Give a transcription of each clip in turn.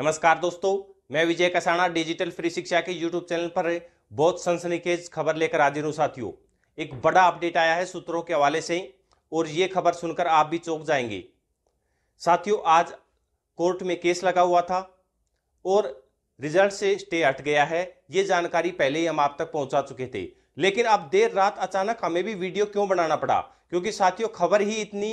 नमस्कार दोस्तों मैं विजय कसाना डिजिटल फ्री शिक्षा के यूट्यूब चैनल पर बहुत सनसनीखेज खबर लेकर हाजिर हूँ साथियों एक बड़ा अपडेट आया है सूत्रों के हवाले से और ये खबर सुनकर आप भी चौंक जाएंगे साथियों आज कोर्ट में केस लगा हुआ था और रिजल्ट से स्टे हट गया है ये जानकारी पहले ही हम आप तक पहुंचा चुके थे लेकिन अब देर रात अचानक हमें भी वीडियो क्यों बनाना पड़ा क्योंकि साथियों खबर ही इतनी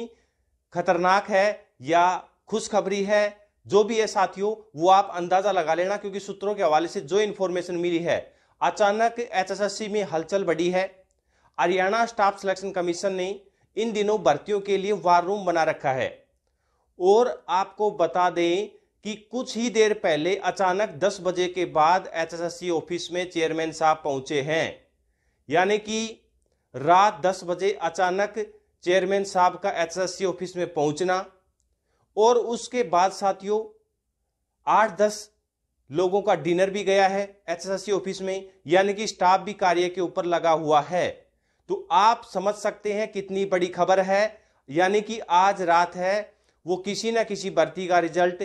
खतरनाक है या खुशखबरी है जो भी है साथियों वो आप अंदाजा लगा लेना क्योंकि सूत्रों के हवाले से जो इन्फॉर्मेशन मिली है अचानक एचएसएससी में हलचल बढ़ी है हरियाणा स्टाफ सिलेक्शन कमीशन ने इन दिनों भर्तियों के लिए वार रूम बना रखा है और आपको बता दें कि कुछ ही देर पहले अचानक 10 बजे के बाद एचएसएससी ऑफिस में चेयरमैन साहब पहुंचे हैं यानी कि रात 10 बजे अचानक चेयरमैन साहब का एचएसएससी ऑफिस में पहुंचना और उसके बाद साथियों आठ दस लोगों का डिनर भी गया है एचएसएससी ऑफिस में यानी कि स्टाफ भी कार्य के ऊपर लगा हुआ है तो आप समझ सकते हैं कितनी बड़ी खबर है यानी कि आज रात है वो किसी ना किसी भर्ती का रिजल्ट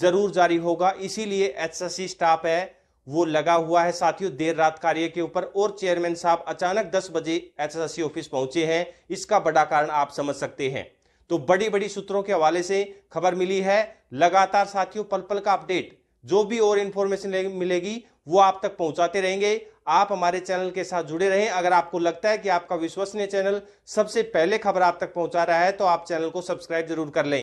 जरूर जारी होगा इसीलिए एचएसएससी स्टाफ है वो लगा हुआ है साथियों देर रात कार्य के ऊपर और चेयरमैन साहब अचानक दस बजे एच ऑफिस पहुंचे हैं इसका बड़ा कारण आप समझ सकते हैं तो बड़ी बड़ी सूत्रों के हवाले से खबर मिली है लगातार साथियों पल पल का अपडेट जो भी और इन्फॉर्मेशन मिलेगी वो आप तक पहुंचाते रहेंगे आप हमारे चैनल के साथ जुड़े रहें अगर आपको लगता है कि आपका विश्वसनीय चैनल सबसे पहले खबर आप तक पहुंचा रहा है तो आप चैनल को सब्सक्राइब जरूर कर लें